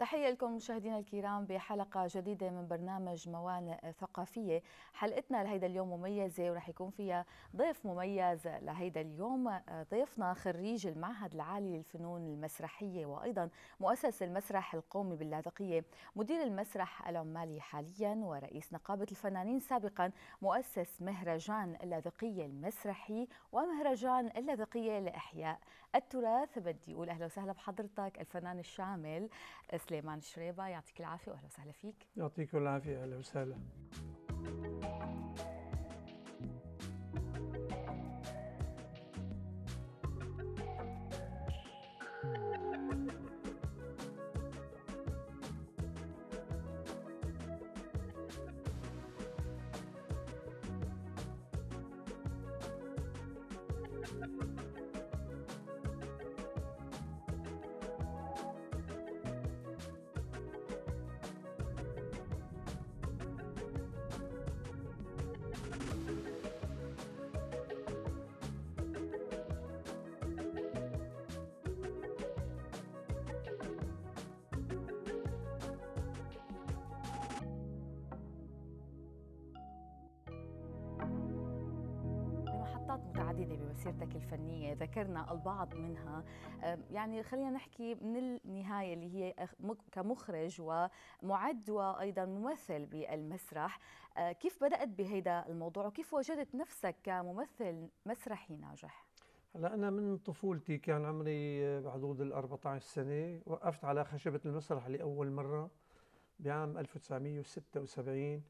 تحية لكم مشاهدينا الكرام بحلقة جديدة من برنامج موانئ ثقافية حلقتنا لهيدا اليوم مميزة ورح يكون فيها ضيف مميز لهيدا اليوم آه، ضيفنا خريج المعهد العالي للفنون المسرحية وأيضا مؤسس المسرح القومي باللاذقية مدير المسرح العمالي حاليا ورئيس نقابة الفنانين سابقا مؤسس مهرجان اللاذقية المسرحي ومهرجان اللاذقية لإحياء التراث بدي اقول اهلا وسهلا بحضرتك الفنان الشامل سليمان شريبه يعطيك العافيه واهلا وسهلا فيك يعطيك العافيه اهلا وسهلا متعدده بمسيرتك الفنيه ذكرنا البعض منها يعني خلينا نحكي من النهايه اللي هي كمخرج ومعد وايضا ممثل بالمسرح أه، كيف بدات بهيدا الموضوع وكيف وجدت نفسك كممثل مسرحي ناجح هلا انا من طفولتي كان عمري بحدود ال 14 سنه وقفت على خشبه المسرح لاول مره بعام 1976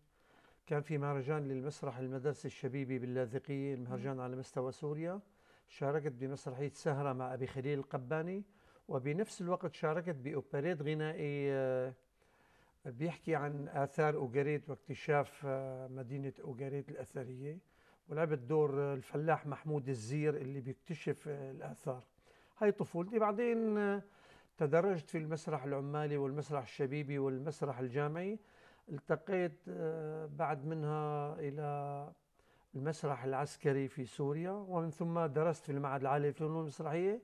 كان في مهرجان للمسرح المدرسي الشبيبي باللاذقية المهرجان على مستوى سوريا شاركت بمسرحية سهرة مع أبي خليل القباني وبنفس الوقت شاركت بأوبريت غنائي آه، بيحكي عن آثار أوغريت واكتشاف آه، مدينة أوغريت الأثرية ولعبت دور الفلاح محمود الزير اللي بيكتشف آه، الآثار هاي طفولتي بعدين تدرجت في المسرح العمالي والمسرح الشبيبي والمسرح الجامعي التقيت آه، بعد منها إلى المسرح العسكري في سوريا ومن ثم درست في المعهد العالي للفنون المسرحية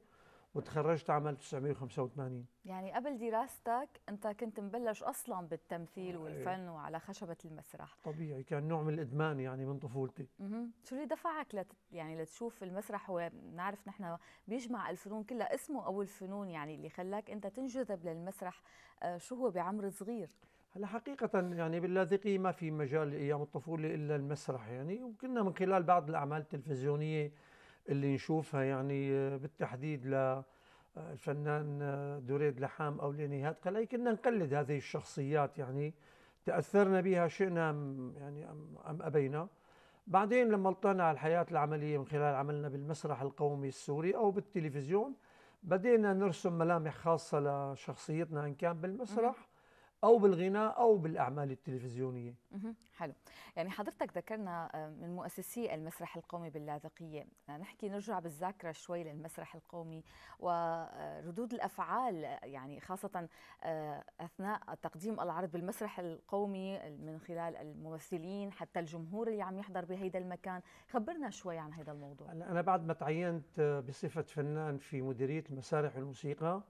وتخرجت عام 1985 يعني قبل دراستك أنت كنت مبلش أصلا بالتمثيل آه، والفن وعلى خشبة المسرح طبيعي كان نوع من الإدمان يعني من طفولتي اها شو اللي دفعك لت... يعني لتشوف المسرح هو بنعرف نحن بيجمع الفنون كلها اسمه أو الفنون يعني اللي خلاك أنت تنجذب للمسرح آه، شو هو بعمر صغير هلا حقيقة يعني باللاذقية ما في مجال أيام الطفولة إلا المسرح يعني وكنا من خلال بعض الأعمال التلفزيونية اللي نشوفها يعني آه، بالتحديد للفنان آه، آه، دريد لحام أو لنهاد قلعي كنا نقلد هذه الشخصيات يعني تأثرنا بها شئنا أم يعني أم أبينا بعدين لما طلعنا على الحياة العملية من خلال عملنا بالمسرح القومي السوري أو بالتلفزيون بدينا نرسم ملامح خاصة لشخصيتنا إن كان بالمسرح او بالغناء او بالاعمال التلفزيونيه حلو يعني حضرتك ذكرنا آه، من مؤسسي المسرح القومي باللاذقيه آه، نحكي نرجع بالذاكره شوي للمسرح القومي وردود آه، الافعال يعني خاصه اثناء تقديم العرض بالمسرح القومي من خلال الممثلين حتى الجمهور اللي عم يحضر بهيدا المكان خبرنا شوي عن هذا الموضوع انا بعد ما تعينت بصفه فنان في مديريه المسارح والموسيقى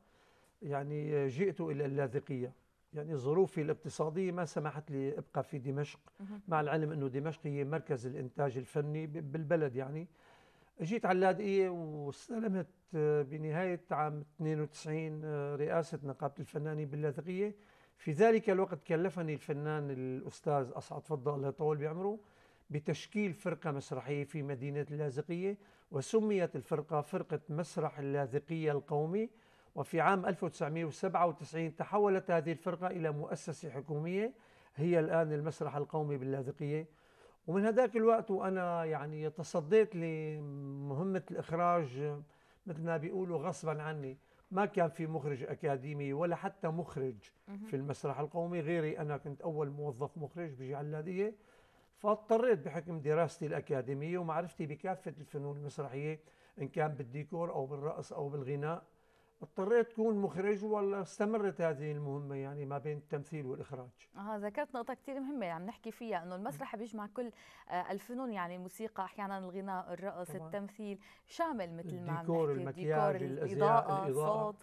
يعني جئت الى اللاذقيه يعني ظروفي الاقتصادية ما سمحت لي أبقى في دمشق مع العلم أنه دمشق هي مركز الإنتاج الفني بالبلد يعني جيت على اللاذقية واستلمت آه، بنهاية عام 92 آه، رئاسة نقابة الفنانين باللاذقية في ذلك الوقت كلفني الفنان الأستاذ أسعد فضة الله يطول بعمره بتشكيل فرقة مسرحية في مدينة اللاذقية وسميت الفرقة فرقة مسرح اللاذقية القومي وفي عام 1997 تحولت هذه الفرقة إلى مؤسسة حكومية هي الآن المسرح القومي باللاذقية ومن هذاك الوقت وأنا يعني تصديت لمهمة الإخراج مثل ما بيقولوا غصبا عني ما كان في مخرج أكاديمي ولا حتى مخرج في المسرح القومي غيري أنا كنت أول موظف مخرج اللاذقية فاضطريت بحكم دراستي الأكاديمية ومعرفتي بكافة الفنون المسرحية إن كان بالديكور أو بالرقص أو بالغناء اضطريت تكون مخرج ولا استمرت هذه المهمة يعني ما بين التمثيل والإخراج آه ذكرت نقطة كثير مهمة يعني عم نحكي فيها إنه المسرح بيجمع كل آه الفنون يعني الموسيقى أحيانا الغناء الرقص طبعا. التمثيل شامل مثل ما عم نحكي المكياج الإضاءة, الإضاءة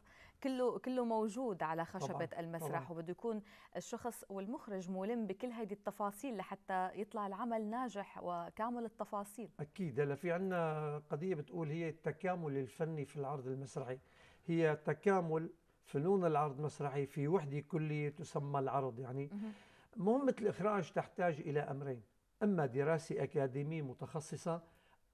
كله كله موجود على خشبة طبعا. المسرح وبده يكون الشخص والمخرج ملم بكل هذه التفاصيل لحتى يطلع العمل ناجح وكامل التفاصيل أكيد هلا في عندنا قضية بتقول هي التكامل الفني في العرض المسرحي هي تكامل فنون العرض المسرحي في وحده كليه تسمى العرض يعني مهمه الاخراج تحتاج الى امرين اما دراسه اكاديميه متخصصه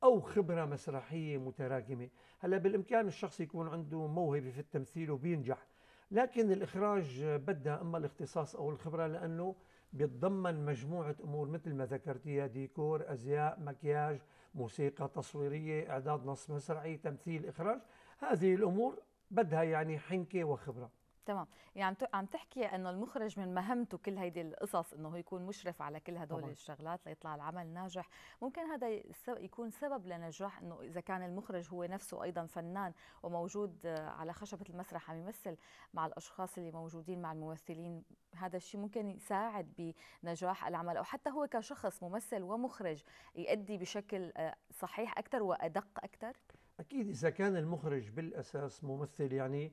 او خبره مسرحيه متراكمه هلا بالامكان الشخص يكون عنده موهبه في التمثيل وبينجح لكن الاخراج بدها اما الاختصاص او الخبره لانه بيتضمن مجموعه امور مثل ما ذكرتيها ديكور ازياء مكياج موسيقى تصويريه اعداد نص مسرحي تمثيل اخراج هذه الامور بدها يعني حنكه وخبره تمام يعني عم تحكي انه المخرج من مهمته كل هيدي القصص انه يكون مشرف على كل هدول طبعا. الشغلات ليطلع العمل ناجح ممكن هذا يكون سبب لنجاح انه اذا كان المخرج هو نفسه ايضا فنان وموجود آه، على خشبه المسرح عم يمثل مع الاشخاص اللي موجودين مع الممثلين هذا الشيء ممكن يساعد بنجاح العمل او حتى هو كشخص ممثل ومخرج يؤدي بشكل آه، صحيح اكثر وادق اكثر أكيد إذا كان المخرج بالأساس ممثل يعني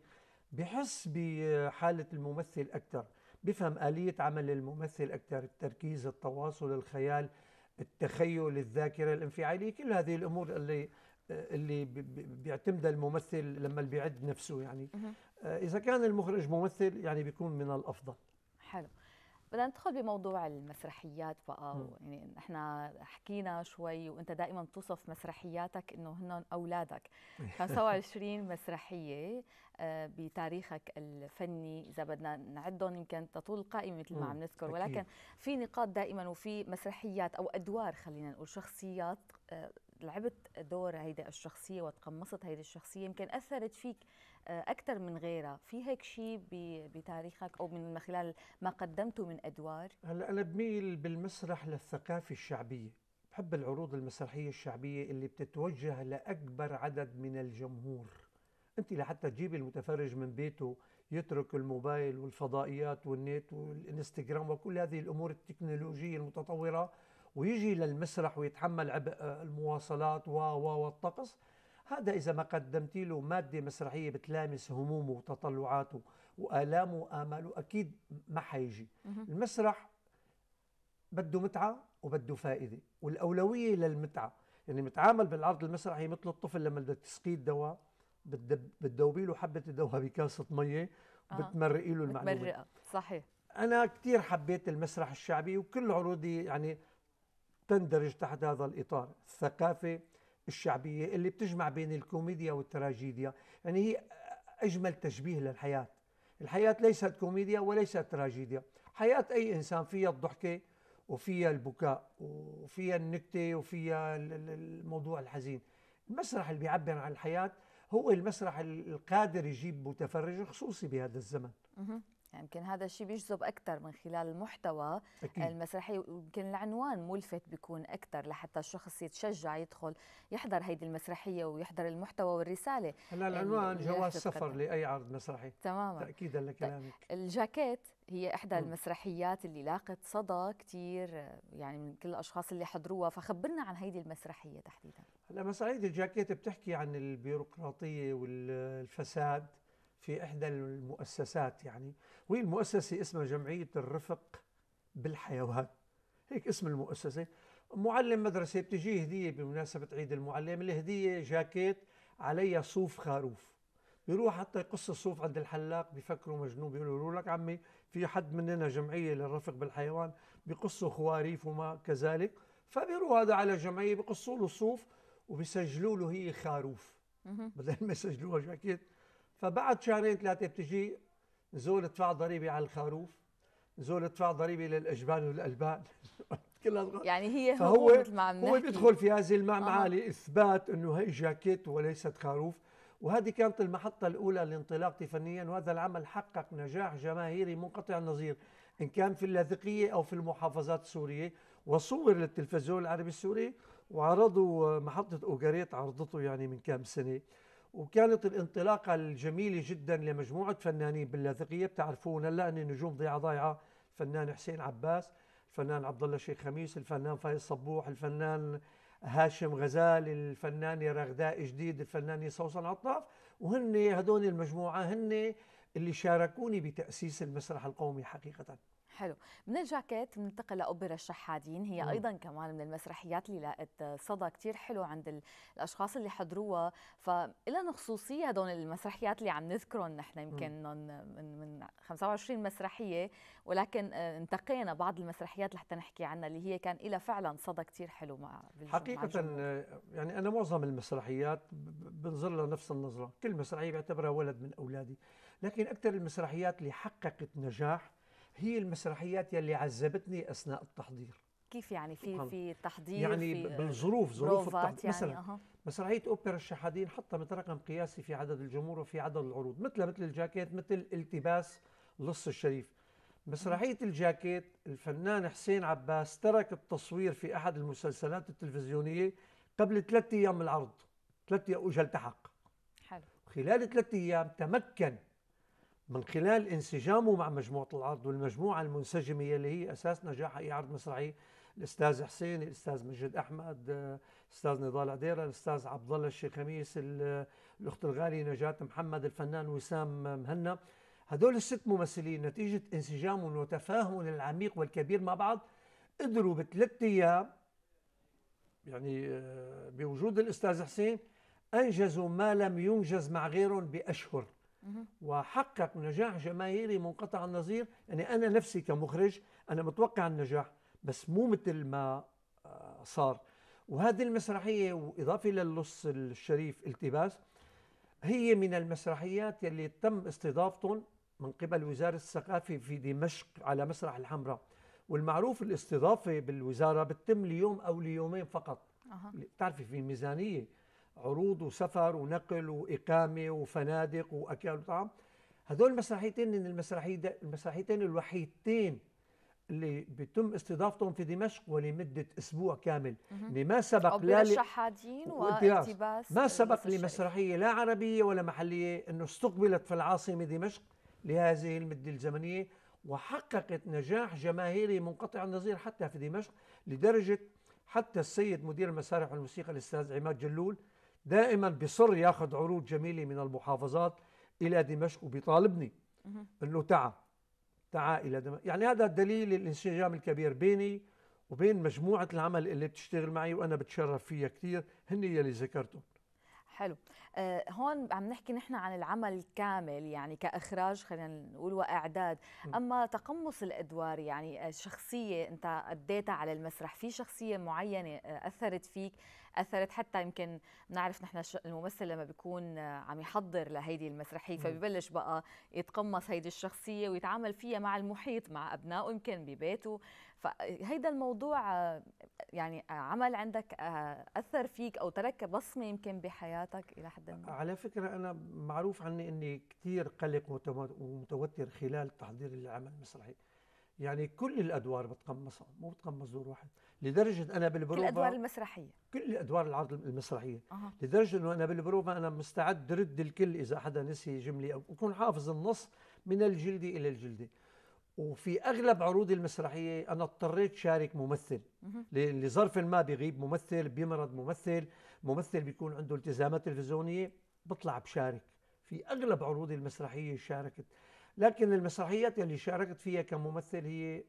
بحس بحالة الممثل أكثر بفهم آلية عمل الممثل أكثر التركيز التواصل الخيال التخيل الذاكرة الانفعالية كل هذه الأمور اللي اللي بيعتمدها الممثل لما بيعد نفسه يعني آه، إذا كان المخرج ممثل يعني بيكون من الأفضل حلو بدنا ندخل بموضوع المسرحيات بقى يعني احنا حكينا شوي وانت دائما بتوصف مسرحياتك انه هن اولادك 25 مسرحيه آه، بتاريخك الفني اذا بدنا نعدهم يمكن تطول القائمه مثل ما عم نذكر ولكن في نقاط دائما وفي مسرحيات او ادوار خلينا نقول شخصيات آه، لعبت دور هيدا الشخصيه وتقمصت هيدي الشخصيه يمكن اثرت فيك آه، اكثر من غيرها في هيك شيء بتاريخك او من خلال ما قدمته من ادوار هلا انا بميل بالمسرح للثقافه الشعبيه بحب العروض المسرحيه الشعبيه اللي بتتوجه لاكبر عدد من الجمهور انت لحتى تجيبي المتفرج من بيته يترك الموبايل والفضائيات والنت والانستغرام وكل هذه الامور التكنولوجيه المتطوره ويجي للمسرح ويتحمل عبء آه، المواصلات و و والطقس هذا إذا ما قدمت له مادة مسرحية بتلامس همومه وتطلعاته وآلامه وآماله أكيد ما حيجي المسرح بده متعة وبده فائدة والأولوية للمتعة يعني متعامل بالعرض المسرحي مثل الطفل لما بدك تسقيه الدواء بتدوبي له حبة الدواء بكاسة مية آه. وبتمرقي له المعلومة صحيح أنا كثير حبيت المسرح الشعبي وكل عروضي يعني تندرج تحت هذا الإطار الثقافة الشعبية اللي بتجمع بين الكوميديا والتراجيديا يعني هي أجمل تشبيه للحياة الحياة ليست كوميديا وليست تراجيديا حياة أي إنسان فيها الضحكة وفيها البكاء وفيها النكتة وفيها الموضوع الحزين المسرح اللي بيعبر عن الحياة هو المسرح القادر يجيب متفرج خصوصي بهذا الزمن يعني يمكن يعني هذا الشيء بيجذب اكثر من خلال المحتوى أكيد. المسرحي ويمكن العنوان ملفت بيكون اكثر لحتى الشخص يتشجع يدخل يحضر هيدي المسرحيه ويحضر المحتوى والرساله هلا يعني العنوان جواز سفر لاي عرض مسرحي تماما تاكيدا طيب، لكلامك الجاكيت هي احدى م. المسرحيات اللي لاقت صدى كثير يعني من كل الاشخاص اللي حضروها فخبرنا عن هيدي المسرحيه تحديدا هلا مسرحيه الجاكيت بتحكي عن البيروقراطيه والفساد في إحدى المؤسسات يعني وهي المؤسسة اسمها جمعية الرفق بالحيوان هيك اسم المؤسسة معلم مدرسة بتجيه هدية بمناسبة عيد المعلم الهدية جاكيت عليها صوف خروف بيروح حتى يقص الصوف عند الحلاق بيفكروا مجنون بيقولوا له لك عمي في حد مننا جمعيه للرفق بالحيوان بيقصوا خواريف وما كذلك فبيروح هذا على جمعيه بيقصوا له الصوف وبيسجلوا له هي خروف بدل ما يسجلوها جاكيت فبعد شهرين ثلاثه بتجي نزول ادفع ضريبه على الخروف نزول ادفع ضريبه للاجبان والالبان كلها يعني هي فهو مثل ما عم هو بيدخل في هذه المعمعه آه. لاثبات انه هي جاكيت وليست خروف وهذه كانت المحطة الأولى لانطلاقتي فنيا وهذا العمل حقق نجاح جماهيري منقطع النظير إن كان في اللاذقية أو في المحافظات السورية وصور للتلفزيون العربي السوري وعرضوا محطة أوغاريت عرضته يعني من كام سنة وكانت الانطلاقه الجميله جدا لمجموعه فنانين باللاذقيه بتعرفون هلا ان نجوم ضيعه ضايعه الفنان حسين عباس الفنان عبد الله شيخ خميس الفنان فايز صبوح الفنان هاشم غزال الفنانه رغداء جديد الفنانه سوسن عطاف وهن هدول المجموعه هن اللي شاركوني بتاسيس المسرح القومي حقيقه حلو من الجاكيت بننتقل لأوبرا الشحادين هي مم. أيضا كمان من المسرحيات اللي لاقت صدى كثير حلو عند الأشخاص اللي حضروها فإلها خصوصية هدول المسرحيات اللي عم نذكرهم نحن يمكن من, من 25 مسرحية ولكن آه، انتقينا بعض المسرحيات لحتى نحكي عنها اللي هي كان لها فعلا صدى كثير حلو مع حقيقة مع آه، يعني أنا معظم المسرحيات بنظر لها نفس النظرة كل مسرحية بعتبرها ولد من أولادي لكن أكثر المسرحيات اللي حققت نجاح هي المسرحيات يلي عذبتني اثناء التحضير كيف يعني في في تحضير يعني في بالظروف ظروف التحضير يعني مثلا أه. مسرحيه اوبرا الشحادين حطمت رقم قياسي في عدد الجمهور وفي عدد العروض مثل مثل الجاكيت مثل التباس لص الشريف مسرحية الجاكيت الفنان حسين عباس ترك التصوير في أحد المسلسلات التلفزيونية قبل ثلاثة أيام من العرض ثلاثة أيام وجل التحق حلو خلال ثلاثة أيام تمكن من خلال انسجامه مع مجموعة العرض والمجموعة المنسجمة اللي هي أساس نجاح أي عرض مسرحي الأستاذ حسين الأستاذ مجد أحمد الأستاذ نضال عديرة الأستاذ عبد الله الشيخ خميس الأخت الغالية نجاة محمد الفنان وسام مهنا هدول الست ممثلين نتيجة انسجامهم وتفاهمهم العميق والكبير مع بعض قدروا بثلاث أيام يعني آه، بوجود الأستاذ حسين أنجزوا ما لم ينجز مع غيرهم بأشهر وحقق نجاح جماهيري منقطع النظير يعني أنا نفسي كمخرج أنا متوقع النجاح بس مو مثل ما آه، صار وهذه المسرحية وإضافة للص الشريف التباس هي من المسرحيات يلي تم استضافتهم من قبل وزارة الثقافة في دمشق على مسرح الحمراء والمعروف الاستضافة بالوزارة بتتم ليوم أو ليومين فقط أه. بتعرفي في ميزانية عروض وسفر ونقل واقامه وفنادق واكل وطعام هذول المسرحيتين المسرحيه المسرحيتين الوحيدتين اللي بيتم استضافتهم في دمشق ولمده اسبوع كامل اللي ما سبق لا شحادين واقتباس ما سبق لمسرحيه لا عربيه ولا محليه انه استقبلت في العاصمه دمشق لهذه المده الزمنيه وحققت نجاح جماهيري منقطع النظير حتى في دمشق لدرجه حتى السيد مدير المسارح والموسيقى الاستاذ عماد جلول دائما بصر ياخذ عروض جميله من المحافظات الى دمشق وبيطالبني انه تعا تعا الى دمشق يعني هذا دليل الانسجام الكبير بيني وبين مجموعه العمل اللي بتشتغل معي وانا بتشرف فيها كثير هن يلي ذكرتهم حلو آه هون عم نحكي نحن عن العمل كامل يعني كاخراج خلينا نقول واعداد اما تقمص الادوار يعني الشخصيه آه، انت اديتها على المسرح في شخصيه معينه آه، اثرت فيك اثرت حتى يمكن بنعرف نحن الممثل لما بيكون آه، عم يحضر لهيدي المسرحيه فبيبلش بقى يتقمص هيدي الشخصيه ويتعامل فيها مع المحيط مع ابنائه يمكن ببيته فهيدا الموضوع آه، يعني عمل عندك آه، اثر فيك او ترك بصمه يمكن بحياتك الى حد ما على فكره انا معروف عني اني كثير قلق ومتوتر خلال تحضير العمل المسرحي يعني كل الادوار بتقمصها مو بتقمص دور واحد لدرجه انا بالبروفا كل الادوار المسرحيه كل ادوار العرض المسرحيه أه. لدرجه انه انا بالبروفا انا مستعد رد الكل اذا حدا نسي جمله او بكون حافظ النص من الجلده الى الجلده وفي اغلب عروض المسرحيه انا اضطريت شارك ممثل لظرف ما بغيب ممثل بيمرض ممثل ممثل بيكون عنده التزامات تلفزيونيه بطلع بشارك في اغلب عروض المسرحيه شاركت لكن المسرحيات اللي شاركت فيها كممثل هي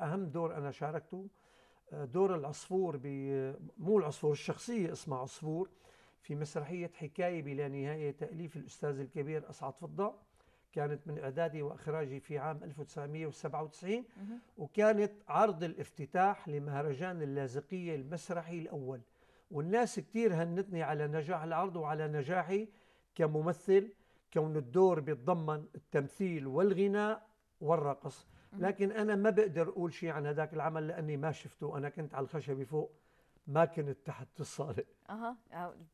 اهم دور انا شاركته دور العصفور ب مو العصفور الشخصيه اسمها عصفور في مسرحيه حكايه بلا نهايه تاليف الاستاذ الكبير اسعد فضه كانت من إعدادي وإخراجي في عام 1997 وكانت عرض الافتتاح لمهرجان اللاذقية المسرحي الأول والناس كثير هنتني على نجاح العرض وعلى نجاحي كممثل كون الدور بيتضمن التمثيل والغناء والرقص لكن أنا ما بقدر أقول شيء عن هذاك العمل لأني ما شفته أنا كنت على الخشبة فوق ما كنت تحت الصاله اها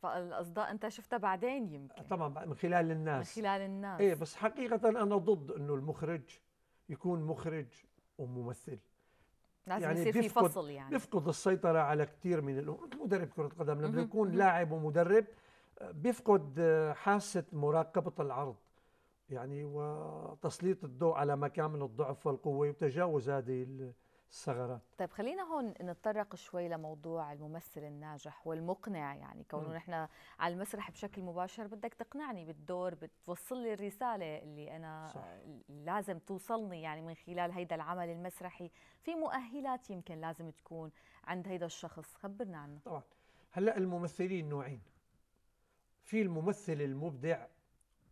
الاصداء انت شفتها بعدين يمكن طبعا من خلال الناس من خلال الناس ايه بس حقيقه انا ضد انه المخرج يكون مخرج وممثل لازم يعني يصير في فصل يعني بيفقد السيطره على كثير من الامور مثل مدرب كره القدم لما يكون لاعب ومدرب بيفقد آه، حاسه مراقبه العرض يعني وتسليط الضوء على مكان من الضعف والقوه وتجاوز هذه الثغرات طيب خلينا هون نتطرق شوي لموضوع الممثل الناجح والمقنع يعني كونه نحن على المسرح بشكل مباشر بدك تقنعني بالدور بتوصل لي الرساله اللي انا صح. لازم توصلني يعني من خلال هيدا العمل المسرحي في مؤهلات يمكن لازم تكون عند هيدا الشخص خبرنا عنها طبعا هلا الممثلين نوعين في الممثل المبدع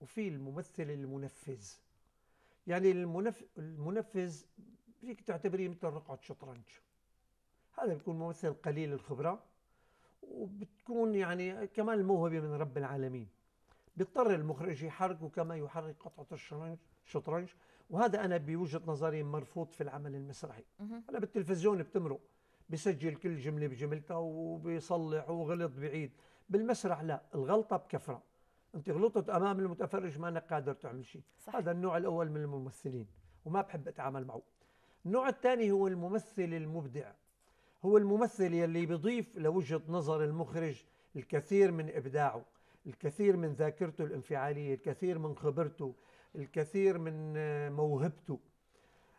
وفي الممثل المنفذ يعني المنف... المنفذ فيك تعتبريه مثل رقعة شطرنج هذا بيكون ممثل قليل الخبرة وبتكون يعني كمان الموهبة من رب العالمين بيضطر المخرج يحركه كما يحرك قطعة الشطرنج شطرنج وهذا أنا بوجهة نظري مرفوض في العمل المسرحي أنا بالتلفزيون بتمرق بسجل كل جملة بجملتها وبيصلح وغلط بعيد بالمسرح لا الغلطة بكفرة أنت غلطت أمام المتفرج ما أنا قادر تعمل شيء هذا النوع الأول من الممثلين وما بحب أتعامل معه النوع الثاني هو الممثل المبدع هو الممثل يلي بيضيف لوجهة نظر المخرج الكثير من إبداعه الكثير من ذاكرته الانفعالية الكثير من خبرته الكثير من آه، موهبته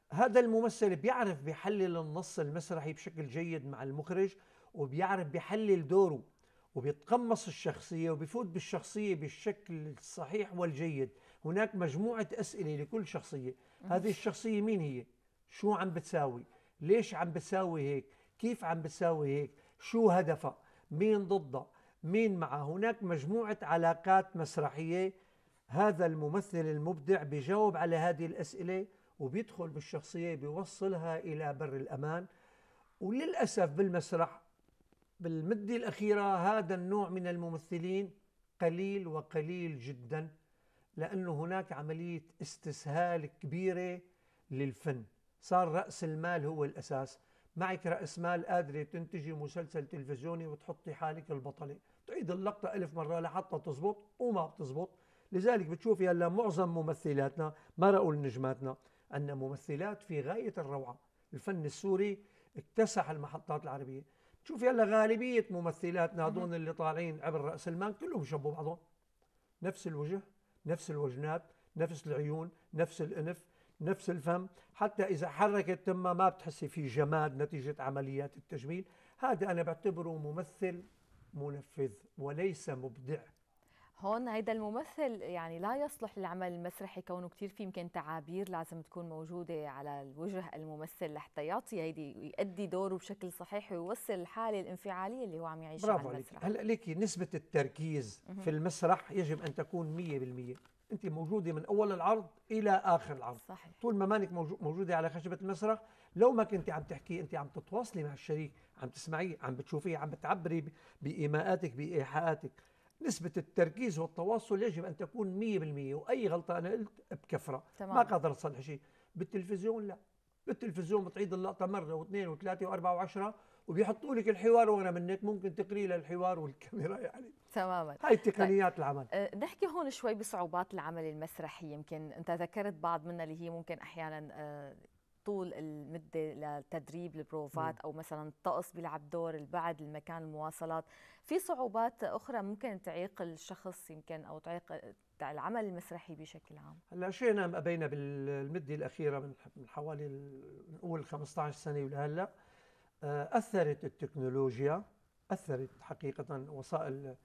هذا الممثل بيعرف بيحلل النص المسرحي بشكل جيد مع المخرج وبيعرف بيحلل دوره وبيتقمص الشخصية وبيفوت بالشخصية بالشكل الصحيح والجيد هناك مجموعة أسئلة لكل شخصية هذه الشخصية مين هي؟ شو عم بتساوي ليش عم بتساوي هيك كيف عم بتساوي هيك شو هدفها مين ضدها مين معها هناك مجموعة علاقات مسرحية هذا الممثل المبدع بيجاوب على هذه الأسئلة وبيدخل بالشخصية بيوصلها إلى بر الأمان وللأسف بالمسرح بالمدة الأخيرة هذا النوع من الممثلين قليل وقليل جدا لأنه هناك عملية استسهال كبيرة للفن صار رأس المال هو الأساس معك رأس مال قادرة تنتجي مسلسل تلفزيوني وتحطي حالك البطلة تعيد اللقطة ألف مرة لحتى تزبط وما بتزبط لذلك بتشوفي هلا معظم ممثلاتنا ما رأوا نجماتنا أن ممثلات في غاية الروعة الفن السوري اكتسح المحطات العربية بتشوفي هلا غالبية ممثلاتنا هذول اللي طالعين عبر رأس المال كلهم شبوا بعضهم نفس الوجه نفس الوجنات نفس العيون نفس الأنف نفس الفم حتى إذا حركت تمها ما بتحسي في جماد نتيجة عمليات التجميل هذا أنا بعتبره ممثل منفذ وليس مبدع هون هيدا الممثل يعني لا يصلح للعمل المسرحي كونه كثير في يمكن تعابير لازم تكون موجودة على الوجه الممثل لحتى يعطي هيدي يؤدي دوره بشكل صحيح ويوصل الحالة الانفعالية اللي هو عم يعيشها على المسرح هلا ليكي نسبة التركيز في المسرح يجب أن تكون 100% انت موجوده من اول العرض الى اخر العرض صحيح. طول ما مانك موجوده على خشبه المسرح لو ما كنت عم تحكي انت عم تتواصلي مع الشريك عم تسمعيه عم بتشوفيه عم بتعبري بايماءاتك بايحاءاتك نسبة التركيز والتواصل يجب أن تكون 100% وأي غلطة أنا قلت بكفرة تمام. ما قادر أصلح شيء بالتلفزيون لا بالتلفزيون بتعيد اللقطة مرة واثنين وثلاثة وأربعة وعشرة وبيحطوا لك الحوار وانا منك ممكن تقري للحوار والكاميرا يعني تماما هاي طيب. تقنيات العمل آه، نحكي هون شوي بصعوبات العمل المسرحي يمكن انت ذكرت بعض منها اللي هي ممكن احيانا آه، طول المده للتدريب البروفات او مثلا الطقس بيلعب دور البعد المكان المواصلات في صعوبات اخرى ممكن تعيق الشخص يمكن او تعيق آه، العمل المسرحي بشكل عام هلا شئنا ام ابينا بالمده الاخيره من حوالي نقول 15 سنه ولهلا آه، أثرت التكنولوجيا أثرت حقيقة وسائل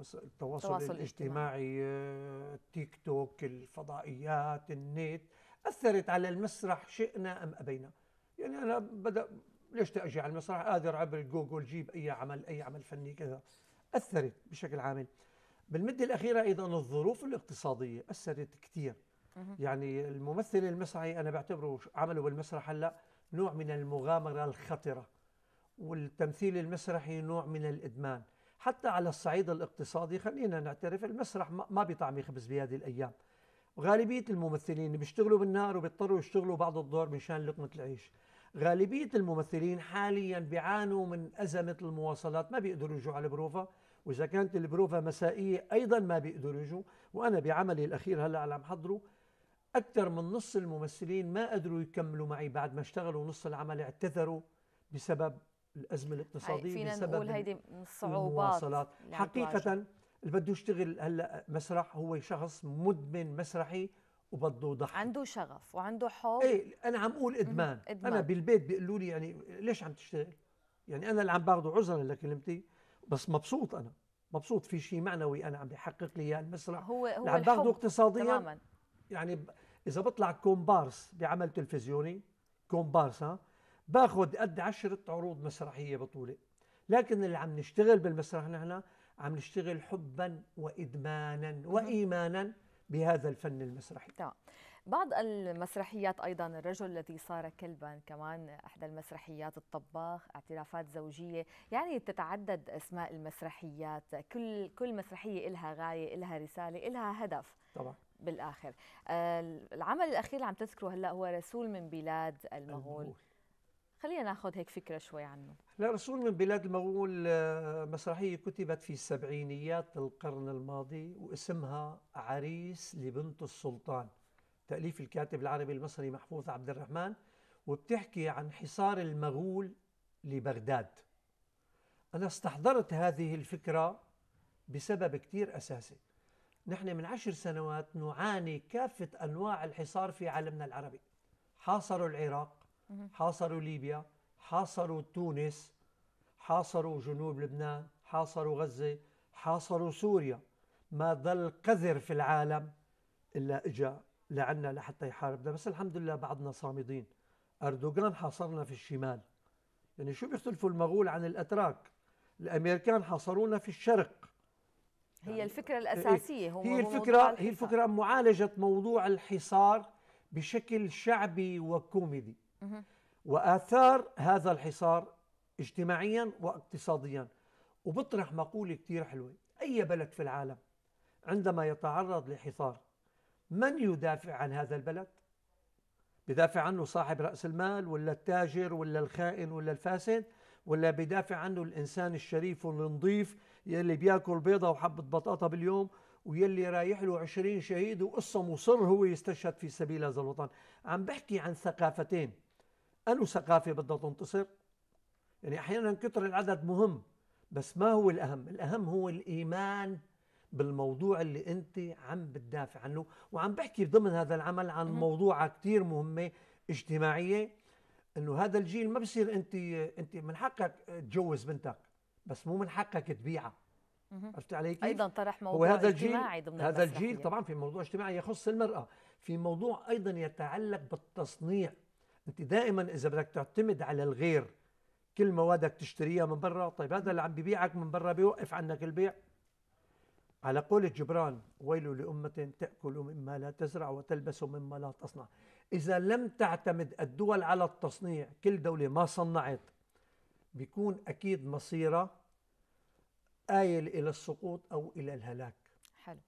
التواصل, التواصل الاجتماعي التيك آه، توك الفضائيات النت أثرت على المسرح شئنا أم أبينا يعني أنا بدأ ليش تأجي على المسرح قادر عبر جوجل جيب أي عمل أي عمل فني كذا أثرت بشكل عام بالمدة الأخيرة أيضا الظروف الاقتصادية أثرت كثير يعني الممثل المسرحي أنا بعتبره عمله بالمسرح هلأ نوع من المغامرة الخطرة والتمثيل المسرحي نوع من الإدمان حتى على الصعيد الاقتصادي خلينا نعترف المسرح ما بيطعمي خبز بهذه الأيام غالبية الممثلين بيشتغلوا بالنار وبيضطروا يشتغلوا بعض الدور مشان لقمة العيش غالبية الممثلين حاليا بيعانوا من أزمة المواصلات ما بيقدروا يجوا على البروفة وإذا كانت البروفة مسائية أيضا ما بيقدروا يجوا وأنا بعملي الأخير هلأ عم حضره أكثر من نص الممثلين ما قدروا يكملوا معي بعد ما اشتغلوا نص العمل اعتذروا بسبب الأزمة الاقتصادية فينا بسبب نقول هيدي من الصعوبات حقيقة اللي بده يشتغل هلا مسرح هو شخص مدمن مسرحي وبده ضحك عنده شغف وعنده حب ايه انا عم اقول ادمان, إدمان. انا بالبيت بيقولوا لي يعني ليش عم تشتغل؟ يعني انا اللي عم باخذه عذرا لكلمتي بس مبسوط انا مبسوط في شيء معنوي انا عم بحقق لي اياه المسرح هو هو اللي عم باخذه اقتصاديا تماما يعني اذا بطلع كومبارس بعمل تلفزيوني كومبارس ها باخذ قد عشرة عروض مسرحيه بطوله لكن اللي عم نشتغل بالمسرح نحن عم نشتغل حبا وادمانا وايمانا بهذا الفن المسرحي طبعا. نعم. بعض المسرحيات ايضا الرجل الذي صار كلبا كمان احدى المسرحيات الطباخ اعترافات زوجيه يعني تتعدد اسماء المسرحيات كل كل مسرحيه لها غايه لها رساله لها هدف طبعا بالاخر العمل الاخير اللي عم تذكره هلا هو رسول من بلاد المغول, خلينا ناخذ هيك فكره شوي عنه لا رسول من بلاد المغول آه، مسرحيه كتبت في سبعينيات القرن الماضي واسمها عريس لبنت السلطان تاليف الكاتب العربي المصري محفوظ عبد الرحمن وبتحكي عن حصار المغول لبغداد انا استحضرت هذه الفكره بسبب كثير اساسي نحن من عشر سنوات نعاني كافة أنواع الحصار في عالمنا العربي حاصروا العراق حاصروا ليبيا حاصروا تونس حاصروا جنوب لبنان حاصروا غزة حاصروا سوريا ما ظل قذر في العالم إلا إجا لعنا لحتى يحاربنا بس الحمد لله بعدنا صامدين أردوغان حاصرنا في الشمال يعني شو بيختلفوا المغول عن الأتراك الأمريكان حاصرونا في الشرق هي يعني الفكرة إيه، الأساسية هو هي الفكرة هي الفكرة معالجة موضوع الحصار بشكل شعبي وكوميدي وآثار هذا الحصار اجتماعيا واقتصاديا وبطرح مقولة كثير حلوة أي بلد في العالم عندما يتعرض لحصار من يدافع عن هذا البلد؟ بدافع عنه صاحب رأس المال ولا التاجر ولا الخائن ولا الفاسد؟ ولا بيدافع عنه الانسان الشريف والنظيف يلي بياكل بيضه وحبه بطاطا باليوم ويلي رايح له 20 شهيد وقصه مصر هو يستشهد في سبيل هذا الوطن عم بحكي عن ثقافتين انو ثقافه بدها تنتصر يعني احيانا كثر العدد مهم بس ما هو الاهم الاهم هو الايمان بالموضوع اللي انت عم بتدافع عنه وعم بحكي ضمن هذا العمل عن موضوعه كثير مهمه اجتماعيه انه هذا الجيل ما بصير انت انت من حقك تجوز بنتك بس مو من حقك تبيعها عرفت علي كيف؟ ايضا طرح موضوع هذا اجتماعي ضمن هذا الجيل طبعا في موضوع اجتماعي يخص المراه، في موضوع ايضا يتعلق بالتصنيع، انت دائما اذا بدك تعتمد على الغير كل موادك تشتريها من برا، طيب هذا اللي عم ببيعك من برا بيوقف عنك البيع على قول جبران ويل لأمة تأكل مما لا تزرع وتلبس مما لا تصنع إذا لم تعتمد الدول على التصنيع كل دولة ما صنعت بيكون أكيد مصيرها آيل إلى السقوط أو إلى الهلاك حلو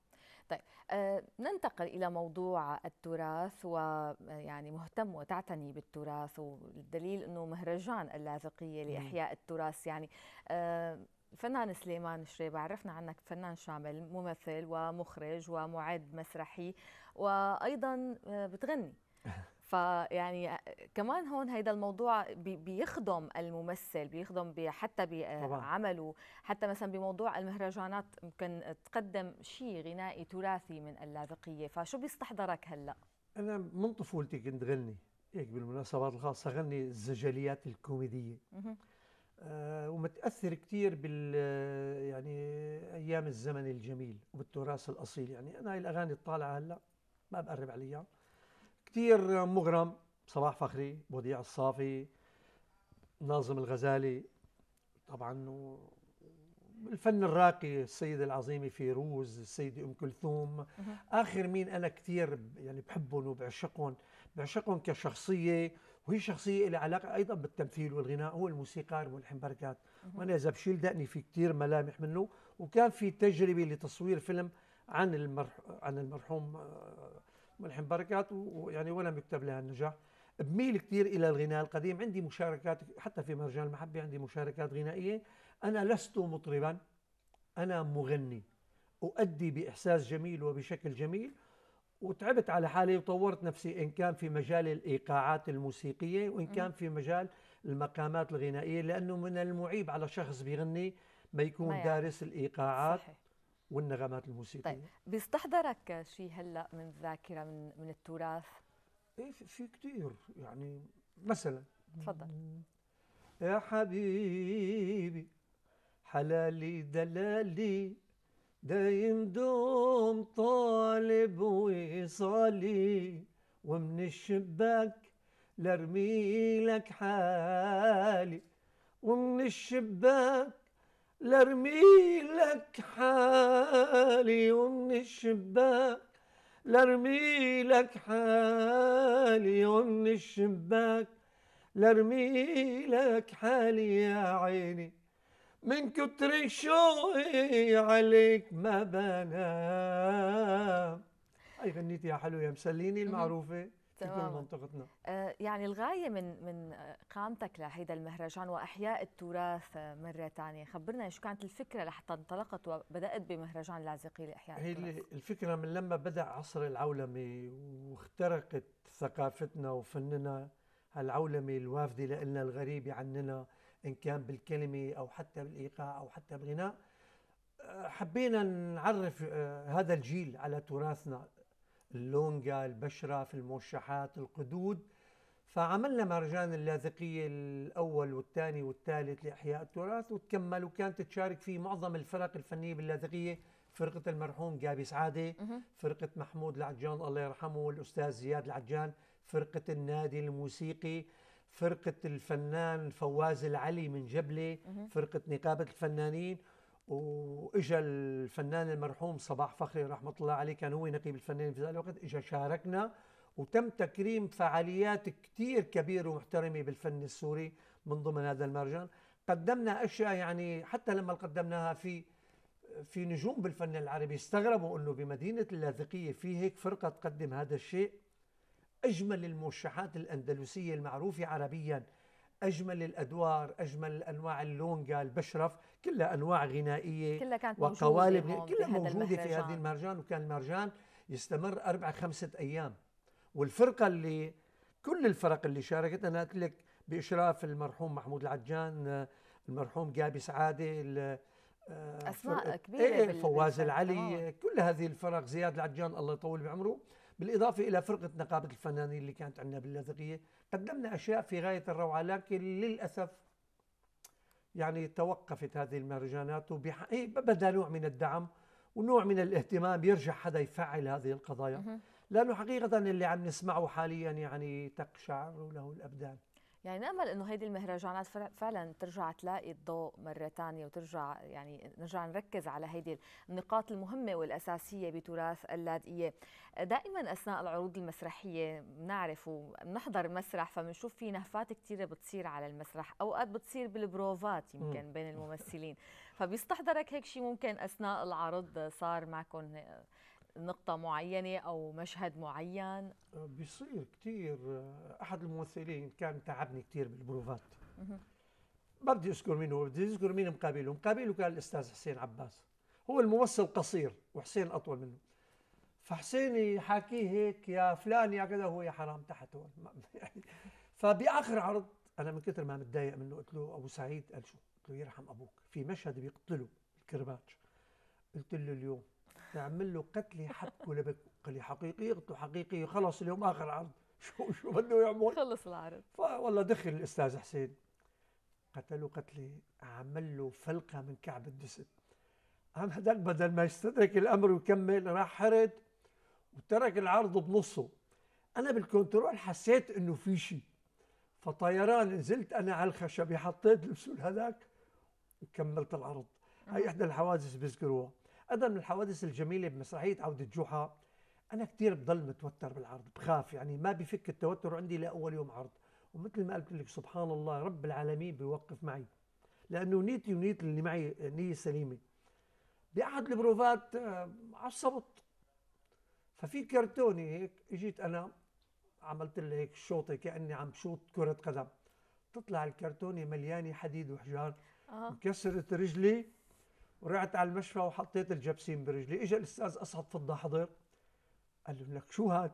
طيب أه ننتقل إلى موضوع التراث ويعني مهتم وتعتني بالتراث والدليل أنه مهرجان اللاذقية لإحياء التراث يعني أه الفنان سليمان شريب عرفنا عنك فنان شامل ممثل ومخرج ومعد مسرحي وأيضا آه، بتغني فيعني آه، كمان هون هيدا الموضوع بيخدم الممثل بيخدم حتى بعمله آه، حتى مثلا بموضوع المهرجانات ممكن تقدم شيء غنائي تراثي من اللاذقيه فشو بيستحضرك هلا انا من طفولتي كنت غني هيك بالمناسبات الخاصه غني الزجليات الكوميديه آه ومتاثر كثير بال آه، يعني ايام الزمن الجميل وبالتراث الاصيل يعني انا هاي الاغاني الطالعه هلا ما بقرب عليها كثير مغرم صباح فخري وديع الصافي ناظم الغزالي طبعا الفن الراقي السيد العظيمة فيروز السيدة أم كلثوم آخر مين أنا كثير يعني بحبهم وبعشقهم بعشقهم كشخصية وهي شخصية لها علاقة أيضا بالتمثيل والغناء هو الموسيقار ملحم بركات وأنا إذا بشيل دقني في كثير ملامح منه وكان في تجربة لتصوير فيلم عن المرح... عن المرحوم آه، ملحن بركات ويعني ولم يكتب لها النجاح بميل كثير الى الغناء القديم عندي مشاركات حتى في مهرجان المحبه عندي مشاركات غنائيه انا لست مطربا انا مغني اؤدي باحساس جميل وبشكل جميل وتعبت على حالي وطورت نفسي ان كان في مجال الايقاعات الموسيقيه وان كان في مجال المقامات الغنائيه لانه من المعيب على شخص بيغني ما يكون ما يعني. دارس الايقاعات صحيح. والنغمات الموسيقيه طيب بيستحضرك شيء هلا من الذاكره من من التراث ايه في كثير يعني مثلا تفضل يا حبيبي حلالي دلالي دايم دوم طالب وصالي ومن الشباك لارميلك حالي ومن الشباك لارمي لك حالي ومن الشباك لارمي لك حالي ومن الشباك لارمي لك حالي يا عيني من كتر شوقي عليك ما بنام هاي غنيتي يا حلو يا مسليني المعروفه تماما منطقتنا آه يعني الغاية من من قامتك لهيدا المهرجان وإحياء التراث مرة ثانية خبرنا شو كانت الفكرة لحتى انطلقت وبدأت بمهرجان لازقي لإحياء التراث هي الفكرة من لما بدأ عصر العولمة واخترقت ثقافتنا وفننا العولمة الوافدة لنا الغريبة عننا إن كان بالكلمة أو حتى بالإيقاع أو حتى بالغناء آه، حبينا نعرف آه، هذا الجيل على تراثنا اللونجا البشرة في الموشحات القدود فعملنا مهرجان اللاذقية الأول والثاني والثالث لإحياء التراث وتكمل وكانت تشارك فيه معظم الفرق الفنية باللاذقية فرقة المرحوم جابي سعادة فرقة محمود العجان الله يرحمه والأستاذ زياد العجان فرقة النادي الموسيقي فرقة الفنان فواز العلي من جبلة فرقة نقابة الفنانين واجا الفنان المرحوم صباح فخري رحمه الله عليه كان هو نقيب الفنان في ذلك الوقت اجا شاركنا وتم تكريم فعاليات كثير كبيره ومحترمه بالفن السوري من ضمن هذا المهرجان قدمنا اشياء يعني حتى لما قدمناها في في نجوم بالفن العربي استغربوا انه بمدينه اللاذقيه في هيك فرقه تقدم هذا الشيء اجمل الموشحات الاندلسيه المعروفه عربيا اجمل الادوار اجمل انواع اللونجا البشرف كلها انواع غنائيه كلها كانت وقوالب موجوده كلها موجوده في هذه المهرجان وكان المهرجان يستمر اربع خمسه ايام والفرقه اللي كل الفرق اللي شاركت انا قلت لك باشراف المرحوم محمود العجان المرحوم جابي سعاده آه، اسماء كبيره ايه فواز العلي كل هذه الفرق زياد العجان الله يطول بعمره بالإضافة إلى فرقة نقابة الفنانين اللي كانت عندنا باللاذقية قدمنا أشياء في غاية الروعة لكن للأسف يعني توقفت هذه المهرجانات وبح... إيه، بدا نوع من الدعم ونوع من الاهتمام يرجع حدا يفعل هذه القضايا لأنه حقيقة اللي عم نسمعه حاليا يعني تقشعر له الأبدان يعني نامل انه هيدي المهرجانات فعلا ترجع تلاقي الضوء مره ثانيه وترجع يعني نرجع نركز على هيدي النقاط المهمه والاساسيه بتراث اللاذقيه دائما اثناء العروض المسرحيه بنعرف وبنحضر مسرح فبنشوف في نهفات كثيره بتصير على المسرح اوقات بتصير بالبروفات يمكن بين الممثلين فبيستحضرك هيك شيء ممكن اثناء العرض صار معكم نقطة معينة أو مشهد معين؟ بيصير كثير أحد الممثلين كان تعبني كثير بالبروفات بدي أذكر مين هو بدي أذكر مين مقابله مقابله كان الأستاذ حسين عباس هو الممثل قصير وحسين أطول منه فحسين يحاكيه هيك يا فلان يا كذا هو يا حرام تحت هون يعني فبآخر عرض أنا من كثر ما متضايق منه قلت له أبو سعيد قال شو؟ قلت له يرحم أبوك في مشهد بيقتله الكرباج قلت له اليوم تعمل له قتل حبكوا لبكوا حقيقي له حقيقي خلص اليوم اخر عرض شو شو بده يعمل خلص العرض فوالله دخل الاستاذ حسين قتله قتله عمل له فلقه من كعب الدسم عم هذاك بدل ما يستدرك الامر ويكمل راح حرد وترك العرض بنصه انا بالكنترول حسيت انه في شيء فطيران نزلت انا على الخشب حطيت لبسه هذاك وكملت العرض هاي احدى الحوادث بذكروها هذا من الحوادث الجميله بمسرحيه عوده جوحة انا كثير بضل متوتر بالعرض بخاف يعني ما بفك التوتر عندي لاول يوم عرض ومثل ما قلت لك سبحان الله رب العالمين بيوقف معي لانه نيتي ونيت اللي معي نيه سليمه باحد البروفات آه، عصبت ففي كرتوني هيك اجيت انا عملت لي هيك شوطه كاني عم شوط كره قدم تطلع الكرتونه مليانه حديد وحجار آه. كسرت رجلي ورجعت على المشفى وحطيت الجبسين برجلي اجى الاستاذ اسعد فضه حضر قال لهم لك شو هاد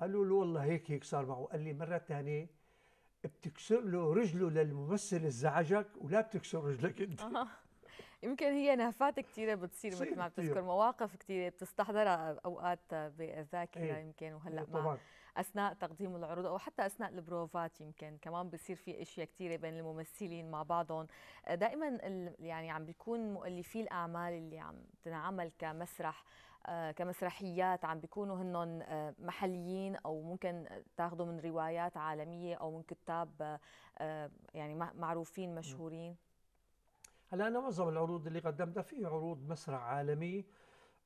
قالوا له والله هيك هيك صار معه قال لي مره ثانيه بتكسر له رجله للممثل الزعجك ولا بتكسر رجلك انت آه. يمكن هي نهفات كثيره بتصير مثل ما بتذكر مواقف كثيره بتستحضرها اوقات بالذاكره إيه. يمكن وهلا إيه، مع اثناء تقديم العروض او حتى اثناء البروفات يمكن كمان بصير في اشياء كثيره بين الممثلين مع بعضهم آه، دائما يعني عم بيكون مؤلفي الاعمال اللي عم تنعمل كمسرح آه، كمسرحيات عم بيكونوا هن آه، محليين او ممكن تاخذوا من روايات عالميه او من كتاب يعني معروفين مشهورين هلا انا معظم العروض اللي قدمتها في عروض مسرح عالمي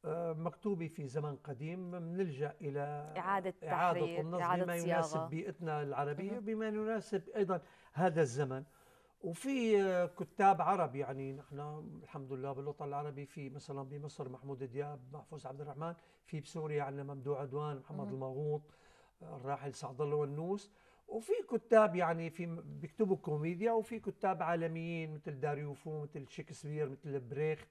آه، مكتوبة في زمن قديم بنلجأ إلى إعادة تحرير إعادة النص بما يناسب بيئتنا العربية بما يناسب أيضا هذا الزمن وفي آه، كتاب عرب يعني نحن الحمد لله بالوطن العربي في مثلا بمصر محمود دياب محفوظ عبد الرحمن في بسوريا عندنا ممدوح عدوان محمد المغوط آه، الراحل سعد الله والنوس وفي كتاب يعني في بيكتبوا كوميديا وفي كتاب عالميين مثل داريوفو مثل شكسبير مثل بريخت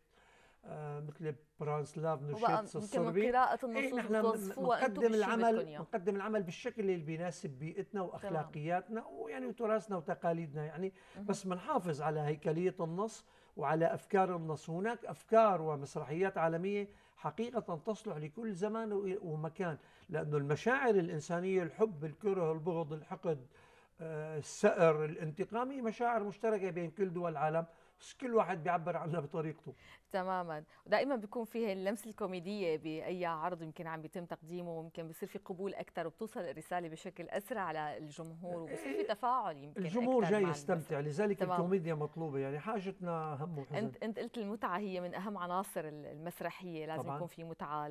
آه، مثل برانسلاف نشيت الصربي قراءة إيه، النصوص إيه نقدم العمل نقدم العمل بالشكل اللي بيناسب بيئتنا واخلاقياتنا ويعني وتراثنا وتقاليدنا يعني بس بنحافظ على هيكلية النص وعلى افكار النص هناك افكار ومسرحيات عالميه حقيقه تصلح لكل زمان ومكان لانه المشاعر الانسانيه الحب الكره البغض الحقد آه، السأر الانتقام هي مشاعر مشتركه بين كل دول العالم بس كل واحد بيعبر عنها بطريقته تماما دائما بيكون فيها اللمسه الكوميديه باي عرض يمكن عم بيتم تقديمه ويمكن بصير في قبول اكثر وبتوصل الرساله بشكل اسرع للجمهور وبصير في إيه، تفاعل يمكن الجمهور جاي يستمتع لذلك تمام. الكوميديا مطلوبه يعني حاجتنا هم وحزن انت انت قلت المتعه هي من اهم عناصر المسرحيه لازم طبعاً. يكون في متعه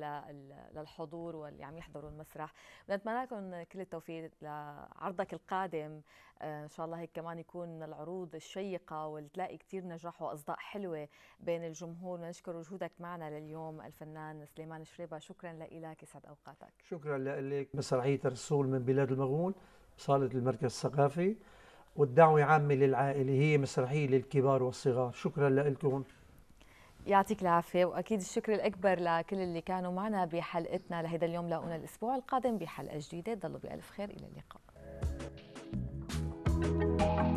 للحضور واللي عم يحضروا المسرح بنتمنى لكم كل التوفيق لعرضك القادم آه، ان شاء الله هيك كمان يكون العروض الشيقه وتلاقي كثير نجاح واصداء حلوه بين الجمهور نشكر وجودك معنا لليوم الفنان سليمان شريبه شكرا لك يسعد اوقاتك شكرا لك مسرحيه الرسول من بلاد المغول صاله المركز الثقافي والدعوه عامه للعائله هي مسرحيه للكبار والصغار شكرا لكم يعطيك العافيه واكيد الشكر الاكبر لكل اللي كانوا معنا بحلقتنا لهذا اليوم لاقونا الاسبوع القادم بحلقه جديده ضلوا بالف خير الى اللقاء Thank you.